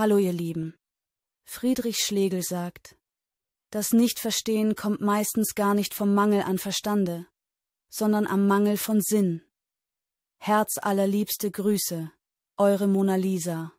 Hallo ihr Lieben. Friedrich Schlegel sagt, das Nichtverstehen kommt meistens gar nicht vom Mangel an Verstande, sondern am Mangel von Sinn. Herz allerliebste Grüße, eure Mona Lisa.